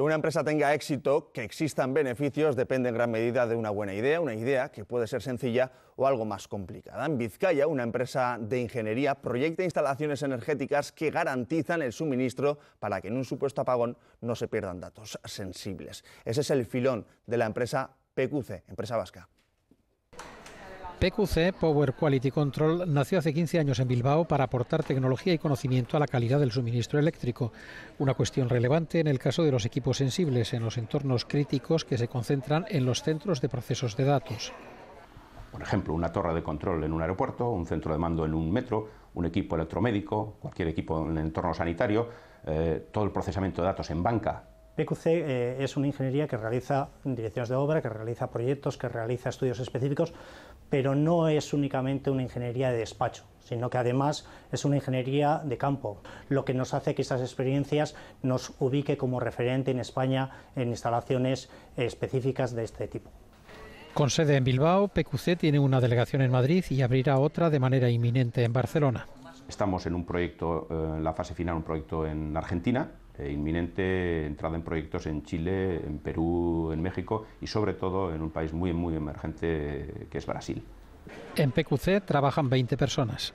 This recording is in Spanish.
Que una empresa tenga éxito, que existan beneficios, depende en gran medida de una buena idea, una idea que puede ser sencilla o algo más complicada. En Vizcaya, una empresa de ingeniería proyecta instalaciones energéticas que garantizan el suministro para que en un supuesto apagón no se pierdan datos sensibles. Ese es el filón de la empresa PQC, empresa vasca. PQC, Power Quality Control, nació hace 15 años en Bilbao para aportar tecnología y conocimiento a la calidad del suministro eléctrico, una cuestión relevante en el caso de los equipos sensibles en los entornos críticos que se concentran en los centros de procesos de datos. Por ejemplo, una torre de control en un aeropuerto, un centro de mando en un metro, un equipo electromédico, cualquier equipo en el entorno sanitario, eh, todo el procesamiento de datos en banca, PQC eh, es una ingeniería que realiza direcciones de obra, que realiza proyectos, que realiza estudios específicos, pero no es únicamente una ingeniería de despacho, sino que además es una ingeniería de campo, lo que nos hace que estas experiencias nos ubique como referente en España en instalaciones específicas de este tipo. Con sede en Bilbao, PQC tiene una delegación en Madrid y abrirá otra de manera inminente en Barcelona. Estamos en un proyecto, eh, en la fase final, un proyecto en Argentina, eh, inminente entrada en proyectos en Chile, en Perú, en México y sobre todo en un país muy, muy emergente que es Brasil. En PQC trabajan 20 personas.